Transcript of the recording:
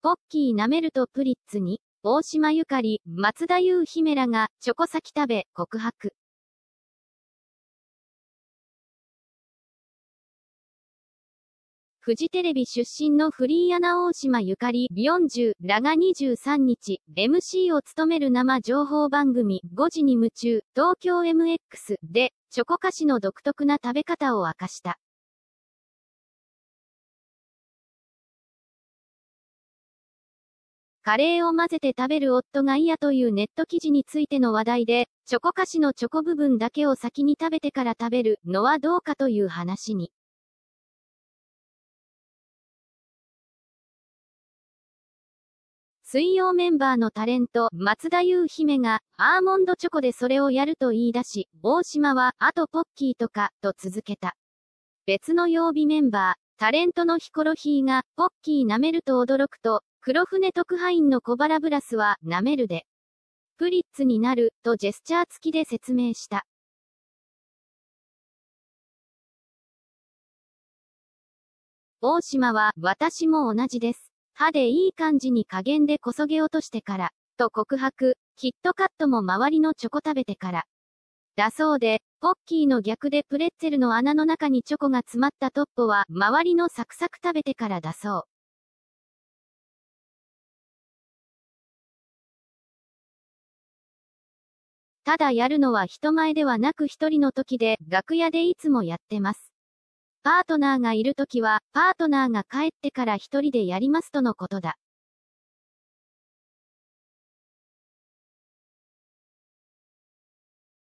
ポッキー舐めるとプリッツに、大島ゆかり、松田優姫らが、チョコ先食べ、告白。フジテレビ出身のフリーアナ大島ゆかり40らが23日、MC を務める生情報番組5時に夢中、東京 MX で、チョコ菓子の独特な食べ方を明かした。カレーを混ぜて食べる夫が嫌というネット記事についての話題で、チョコ菓子のチョコ部分だけを先に食べてから食べるのはどうかという話に。水曜メンバーのタレント、松田優姫が、アーモンドチョコでそれをやると言い出し、大島は、あとポッキーとか、と続けた。別の曜日メンバー、タレントのヒコロヒーが、ポッキー舐めると驚くと、黒船特派員の小原ブラスは、舐めるで。プリッツになる、とジェスチャー付きで説明した。大島は、私も同じです。歯でいい感じに加減でこそげ落としてから、と告白、キットカットも周りのチョコ食べてから。だそうで、ポッキーの逆でプレッツェルの穴の中にチョコが詰まったトッポは、周りのサクサク食べてからだそう。ただやるのは人前ではなく一人の時で、楽屋でいつもやってます。パートナーがいる時は、パートナーが帰ってから一人でやりますとのことだ。